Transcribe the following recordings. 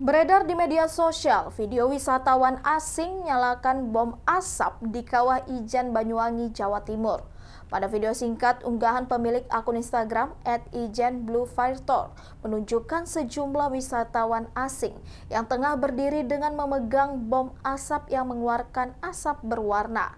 Beredar di media sosial, video wisatawan asing nyalakan bom asap di kawah Ijen, Banyuwangi, Jawa Timur. Pada video singkat, unggahan pemilik akun Instagram at menunjukkan sejumlah wisatawan asing yang tengah berdiri dengan memegang bom asap yang mengeluarkan asap berwarna.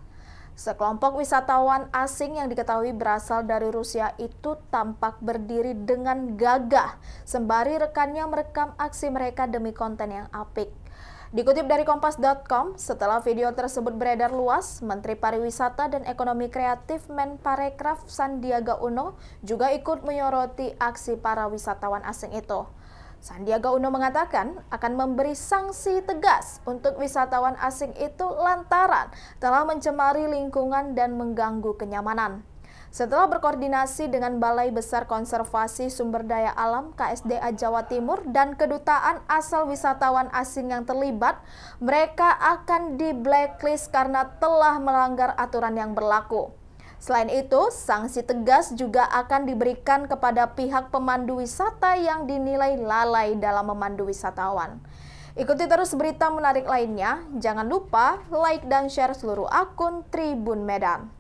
Sekelompok wisatawan asing yang diketahui berasal dari Rusia itu tampak berdiri dengan gagah sembari rekannya merekam aksi mereka demi konten yang apik. Dikutip dari kompas.com, setelah video tersebut beredar luas, Menteri Pariwisata dan Ekonomi Kreatif Menparekraf Sandiaga Uno juga ikut menyoroti aksi para wisatawan asing itu. Sandiaga Uno mengatakan akan memberi sanksi tegas untuk wisatawan asing itu lantaran telah mencemari lingkungan dan mengganggu kenyamanan. Setelah berkoordinasi dengan Balai Besar Konservasi Sumber Daya Alam KSDA Jawa Timur dan kedutaan asal wisatawan asing yang terlibat, mereka akan di blacklist karena telah melanggar aturan yang berlaku. Selain itu, sanksi tegas juga akan diberikan kepada pihak pemandu wisata yang dinilai lalai dalam memandu wisatawan. Ikuti terus berita menarik lainnya. Jangan lupa like dan share seluruh akun Tribun Medan.